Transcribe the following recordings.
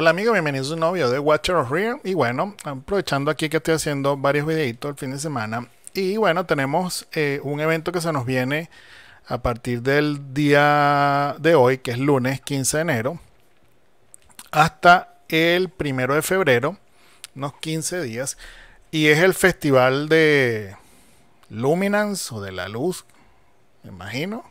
Hola amigos, bienvenidos a un nuevo video de Watcher of Rear y bueno, aprovechando aquí que estoy haciendo varios videitos el fin de semana y bueno, tenemos eh, un evento que se nos viene a partir del día de hoy, que es lunes 15 de enero, hasta el primero de febrero, unos 15 días, y es el festival de Luminance o de la luz, me imagino,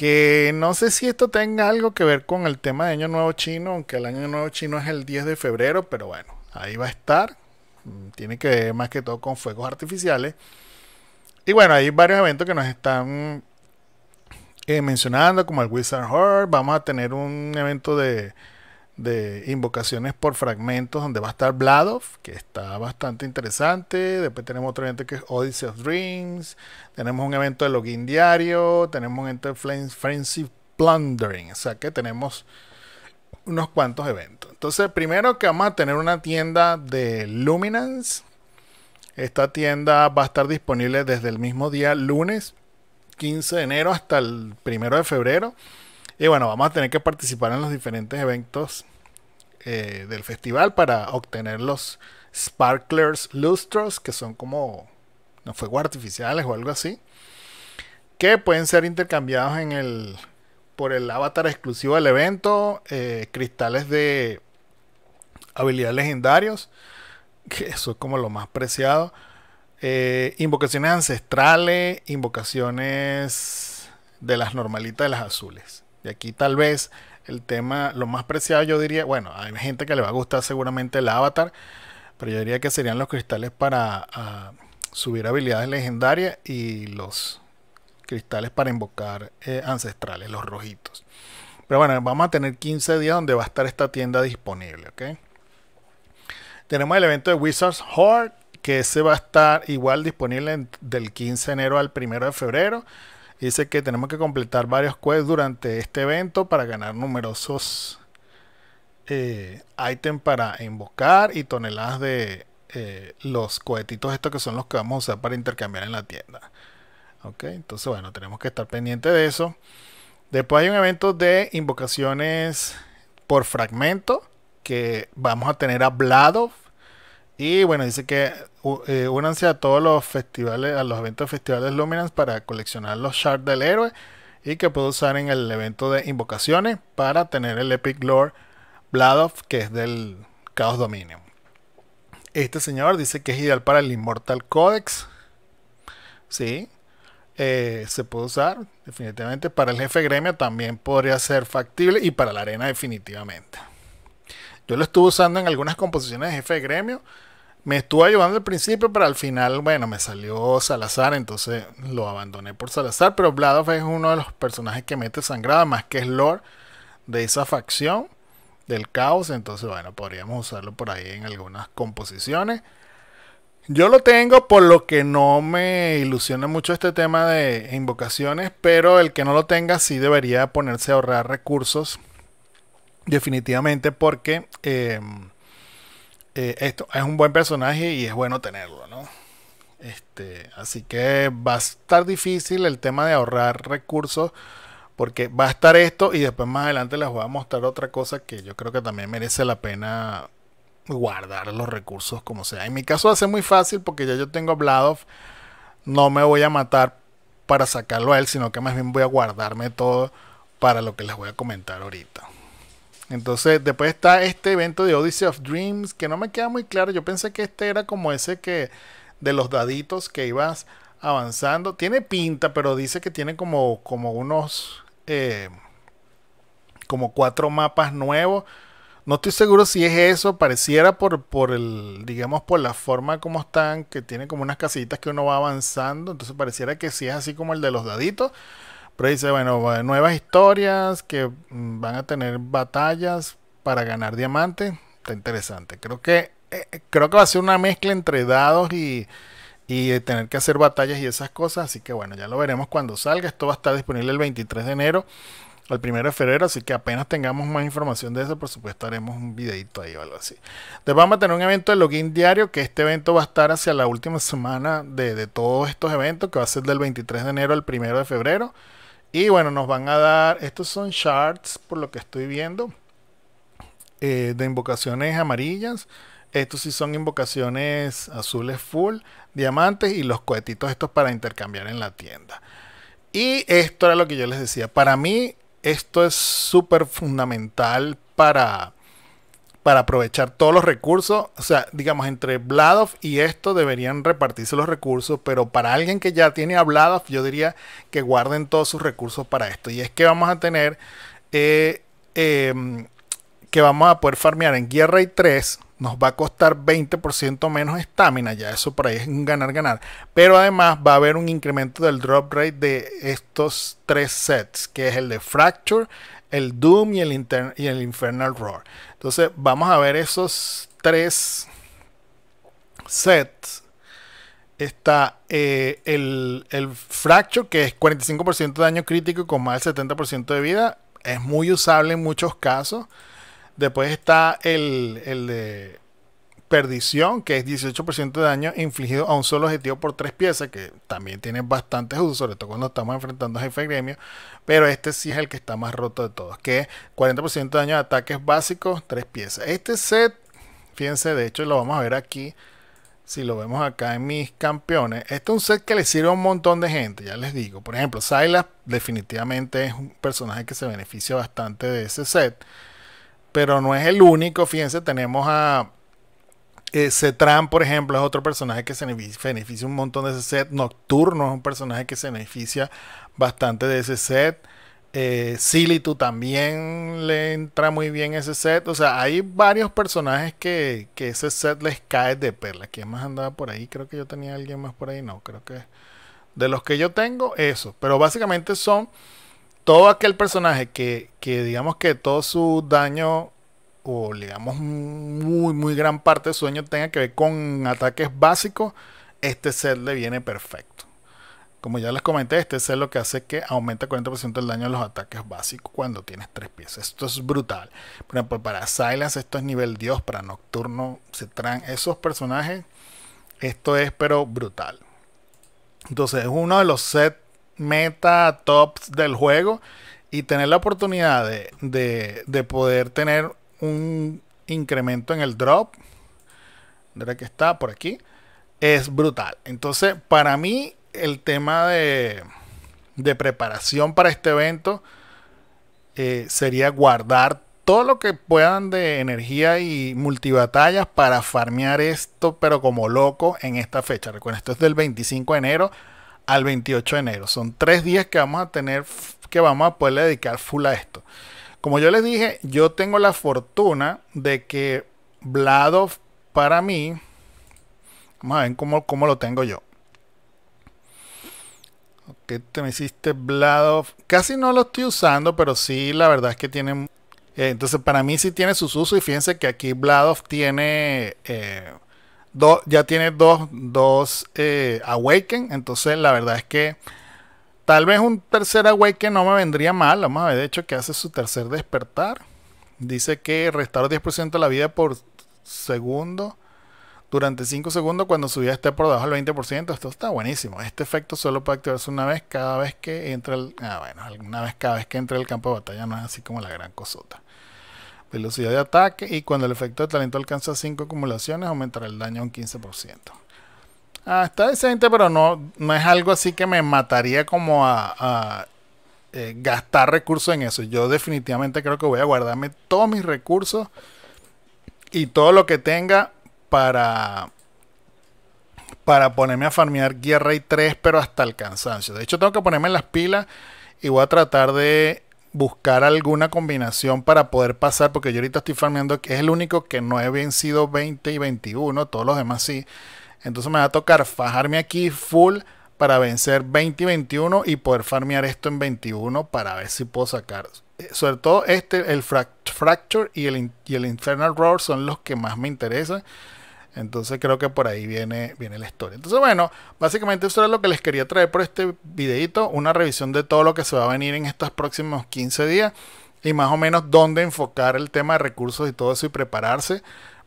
que no sé si esto tenga algo que ver con el tema de Año Nuevo Chino, aunque el Año Nuevo Chino es el 10 de febrero, pero bueno, ahí va a estar. Mm, tiene que ver más que todo con fuegos artificiales. Y bueno, hay varios eventos que nos están eh, mencionando, como el Wizard Horror, Vamos a tener un evento de de invocaciones por fragmentos donde va a estar Bladov, que está bastante interesante. Después tenemos otro evento que es Odyssey of Dreams. Tenemos un evento de login diario. Tenemos un evento de Frenzy Plundering. O sea que tenemos unos cuantos eventos. Entonces, primero que vamos a tener una tienda de Luminance. Esta tienda va a estar disponible desde el mismo día lunes 15 de enero hasta el primero de febrero. Y bueno, vamos a tener que participar en los diferentes eventos eh, del festival para obtener los sparklers lustros, que son como fuegos artificiales o algo así, que pueden ser intercambiados en el por el avatar exclusivo del evento, eh, cristales de habilidades legendarios, que eso es como lo más preciado, eh, invocaciones ancestrales, invocaciones de las normalitas de las azules. Y aquí tal vez el tema, lo más preciado yo diría, bueno, hay gente que le va a gustar seguramente el avatar, pero yo diría que serían los cristales para ah, subir habilidades legendarias y los cristales para invocar eh, ancestrales, los rojitos. Pero bueno, vamos a tener 15 días donde va a estar esta tienda disponible, ¿ok? Tenemos el evento de Wizards Horde, que ese va a estar igual disponible del 15 de enero al 1 de febrero. Dice que tenemos que completar varios quests durante este evento para ganar numerosos eh, ítems para invocar y toneladas de eh, los cohetitos estos que son los que vamos a usar para intercambiar en la tienda. Ok, entonces bueno, tenemos que estar pendiente de eso. Después hay un evento de invocaciones por fragmento que vamos a tener a y bueno, dice que eh, únanse a todos los festivales, a los eventos festivales Luminance para coleccionar los shards del héroe y que puede usar en el evento de invocaciones para tener el Epic Lore Vladov que es del Caos Dominion. Este señor dice que es ideal para el Immortal Codex. Sí, eh, se puede usar definitivamente. Para el jefe gremio también podría ser factible y para la arena definitivamente. Yo lo estuve usando en algunas composiciones de jefe gremio me estuvo ayudando al principio, pero al final, bueno, me salió Salazar, entonces lo abandoné por Salazar. Pero Bladov es uno de los personajes que mete sangrada, más que es Lord de esa facción del caos. Entonces, bueno, podríamos usarlo por ahí en algunas composiciones. Yo lo tengo, por lo que no me ilusiona mucho este tema de invocaciones, pero el que no lo tenga sí debería ponerse a ahorrar recursos, definitivamente, porque eh, eh, esto es un buen personaje y es bueno tenerlo, ¿no? Este, así que va a estar difícil el tema de ahorrar recursos porque va a estar esto y después más adelante les voy a mostrar otra cosa que yo creo que también merece la pena guardar los recursos como sea. En mi caso va a ser muy fácil porque ya yo tengo Bladov, no me voy a matar para sacarlo a él, sino que más bien voy a guardarme todo para lo que les voy a comentar ahorita. Entonces, después está este evento de Odyssey of Dreams, que no me queda muy claro. Yo pensé que este era como ese que de los daditos que ibas avanzando. Tiene pinta, pero dice que tiene como, como unos. Eh, como cuatro mapas nuevos. No estoy seguro si es eso, pareciera por, por el, digamos, por la forma como están, que tiene como unas casitas que uno va avanzando, entonces pareciera que sí es así como el de los daditos, pero dice, bueno, nuevas historias que mm, van a tener batallas para ganar diamantes. Está interesante. Creo que, eh, creo que va a ser una mezcla entre dados y, eh, tener que hacer batallas y esas cosas. Así que bueno, ya lo veremos cuando salga. Esto va a estar disponible el 23 de enero al 1 de febrero, así que apenas tengamos más información de eso, por supuesto haremos un videito ahí o algo así. Después vamos a tener un evento de login diario, que este evento va a estar hacia la última semana de, de todos estos eventos, que va a ser del 23 de enero al 1 de febrero. Y bueno, nos van a dar, estos son shards por lo que estoy viendo, eh, de invocaciones amarillas. Estos sí son invocaciones azules full, diamantes y los cohetitos estos para intercambiar en la tienda. Y esto era lo que yo les decía. Para mí esto es súper fundamental para para aprovechar todos los recursos. O sea, digamos, entre Vladov y esto deberían repartirse los recursos, pero para alguien que ya tiene a Vladov, yo diría que guarden todos sus recursos para esto. Y es que vamos a tener eh, em, que vamos a poder farmear en Guerra y 3 nos va a costar 20% menos estamina, ya eso por ahí es un ganar-ganar. Pero además va a haber un incremento del drop rate de estos tres sets, que es el de Fracture, el Doom y el, Infernal Roar. Entonces vamos a ver esos tres sets. Está eh, el, el Fracture, que es 45% de daño crítico con más del 70% de vida. Es muy usable en muchos casos. Después está el, de perdición, que es 18% de daño infligido a un solo objetivo por tres piezas, que también tiene bastantes usos, sobre todo cuando estamos enfrentando a jefe gremio, pero este sí es el que está más roto de todos, que es 40% de daño de ataques básicos, tres piezas. Este set, fíjense, de hecho lo vamos a ver aquí, si lo vemos acá en mis campeones, este es un set que le sirve a un montón de gente, ya les digo. Por ejemplo, Sylas definitivamente es un personaje que se beneficia bastante de ese set pero no es el único. Fíjense, tenemos a eh, Cetran, por ejemplo, es otro personaje que se beneficia un montón de ese set. Nocturno es un personaje que se beneficia bastante de ese set. Eh, Silitu también le entra muy bien ese set. O sea, hay varios personajes que, que ese set les cae de perla. ¿Quién más andaba por ahí? Creo que yo tenía alguien más por ahí. No, creo que de los que yo tengo, eso. Pero básicamente son todo aquel personaje que, que digamos que todo su daño o digamos muy muy gran parte de su daño tenga que ver con ataques básicos, este set le viene perfecto. Como ya les comenté, este set lo que hace es que aumenta 40% el daño de los ataques básicos cuando tienes tres piezas. Esto es brutal. Por ejemplo, para Silence esto es nivel Dios, para Nocturno se traen esos personajes. Esto es pero brutal. Entonces es uno de los sets meta tops del juego y tener la oportunidad de, poder tener un incremento en el drop, que está por aquí? Es brutal. Entonces, para mí, el tema de, de preparación para este evento eh, sería guardar todo lo que puedan de energía y multibatallas para farmear esto, pero como loco en esta fecha. Recuerden, esto es del 25 de enero al 28 de enero. Son tres días que vamos a tener, que vamos a poder dedicar full a esto. Como yo les dije, yo tengo la fortuna de que Vladov para mí, vamos a ver cómo, lo tengo yo. ¿Qué te me hiciste Vladov? Casi no lo estoy usando, pero sí, la verdad es que tiene... Eh, entonces, para mí sí tiene sus usos y fíjense que aquí Vladov tiene... Eh, ya tiene dos, eh, Awaken. Entonces, la verdad es que tal vez un tercer Awaken no me vendría mal. Vamos a ver, de hecho, que hace su tercer despertar. Dice que restaura 10% de la vida por segundo durante 5 segundos cuando su vida esté por debajo del 20%. Esto está buenísimo. Este efecto solo puede activarse una vez cada vez que entra el. Ah, una vez cada vez que entra el campo de batalla no es así como la gran cosota velocidad de ataque y cuando el efecto de talento alcanza 5 acumulaciones aumentará el daño un 15%. Ah, está decente, pero no, no es algo así que me mataría como a, eh, gastar recursos en eso. Yo definitivamente creo que voy a guardarme todos mis recursos y todo lo que tenga para para ponerme a farmear Guerra y 3, pero hasta el cansancio. De hecho, tengo que ponerme las pilas y voy a tratar de buscar alguna combinación para poder pasar, porque yo ahorita estoy farmeando, que es el único que no he vencido 20 y 21, todos los demás sí. Entonces me va a tocar fajarme aquí full para vencer 20 y 21 y poder farmear esto en 21 para ver si puedo sacar. Eh, sobre todo este, el Fracture y el, y el Infernal Roar son los que más me interesan. Entonces creo que por ahí viene, viene la historia. Entonces bueno, básicamente eso era lo que les quería traer por este videito, una revisión de todo lo que se va a venir en estos próximos 15 días y más o menos dónde enfocar el tema de recursos y todo eso y prepararse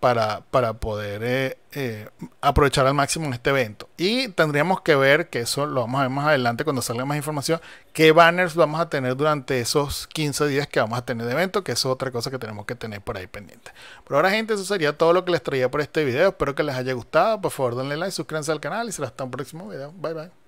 para, poder eh, eh, aprovechar al máximo en este evento. Y tendríamos que ver, que eso lo vamos a ver más adelante cuando salga más información, qué banners vamos a tener durante esos 15 días que vamos a tener de evento, que es otra cosa que tenemos que tener por ahí pendiente. pero ahora, gente, eso sería todo lo que les traía por este video. Espero que les haya gustado. Por favor, denle like, suscríbanse al canal y será hasta un próximo video. Bye bye.